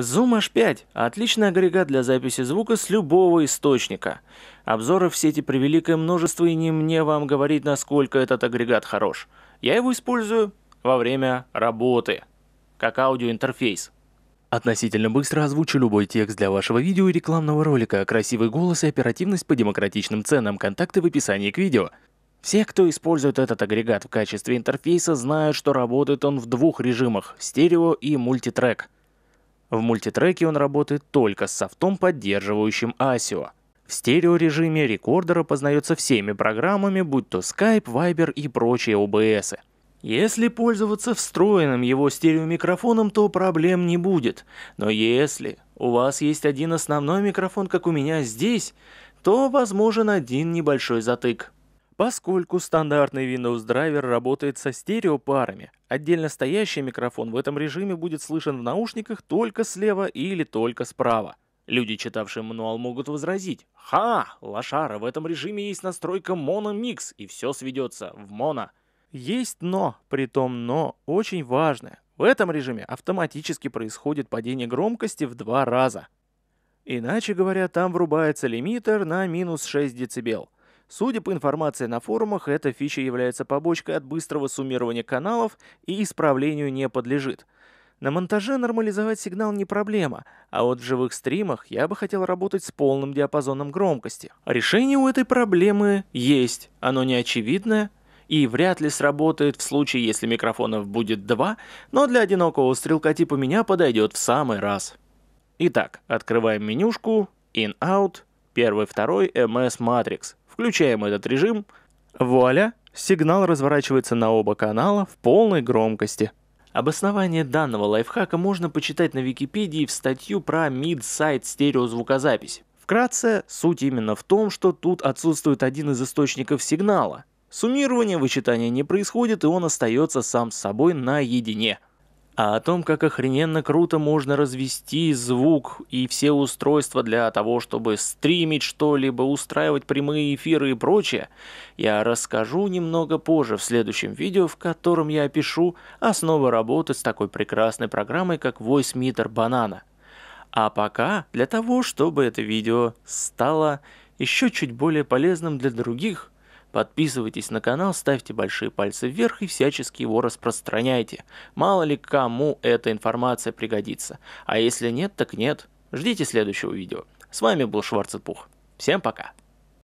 Zoom H5 – отличный агрегат для записи звука с любого источника. Обзоры в сети превеликое множество, и не мне вам говорить, насколько этот агрегат хорош. Я его использую во время работы, как аудиоинтерфейс. Относительно быстро озвучу любой текст для вашего видео и рекламного ролика, красивый голос и оперативность по демократичным ценам, контакты в описании к видео. Все, кто использует этот агрегат в качестве интерфейса, знают, что работает он в двух режимах – стерео и мультитрек – в мультитреке он работает только с софтом, поддерживающим ASIO. В стереорежиме рекордер опознается всеми программами, будь то Skype, Viber и прочие OBS. Если пользоваться встроенным его стереомикрофоном, то проблем не будет. Но если у вас есть один основной микрофон, как у меня здесь, то возможен один небольшой затык. Поскольку стандартный Windows драйвер работает со стереопарами, отдельно стоящий микрофон в этом режиме будет слышен в наушниках только слева или только справа. Люди, читавшие мануал, могут возразить. «Ха! Лошара, в этом режиме есть настройка Mono Mix и все сведется в моно». Есть но, притом но, очень важное. В этом режиме автоматически происходит падение громкости в два раза. Иначе говоря, там врубается лимитер на минус 6 децибел. Судя по информации на форумах, эта фича является побочкой от быстрого суммирования каналов и исправлению не подлежит. На монтаже нормализовать сигнал не проблема, а вот в живых стримах я бы хотел работать с полным диапазоном громкости. Решение у этой проблемы есть, оно не очевидное, и вряд ли сработает в случае, если микрофонов будет два, но для одинокого стрелка типа меня подойдет в самый раз. Итак, открываем менюшку, In-Out, первый, второй, MS Matrix. Включаем этот режим. Вуаля, сигнал разворачивается на оба канала в полной громкости. Обоснование данного лайфхака можно почитать на Википедии в статью про mid-side стереозвукозапись. Вкратце, суть именно в том, что тут отсутствует один из источников сигнала. Суммирование вычитания не происходит, и он остается сам с собой наедине – а о том, как охрененно круто можно развести звук и все устройства для того, чтобы стримить что-либо, устраивать прямые эфиры и прочее, я расскажу немного позже в следующем видео, в котором я опишу основы работы с такой прекрасной программой, как Voice Meter Banana. А пока, для того, чтобы это видео стало еще чуть более полезным для других, Подписывайтесь на канал, ставьте большие пальцы вверх и всячески его распространяйте. Мало ли кому эта информация пригодится. А если нет, так нет. Ждите следующего видео. С вами был Шварцепух. Всем пока.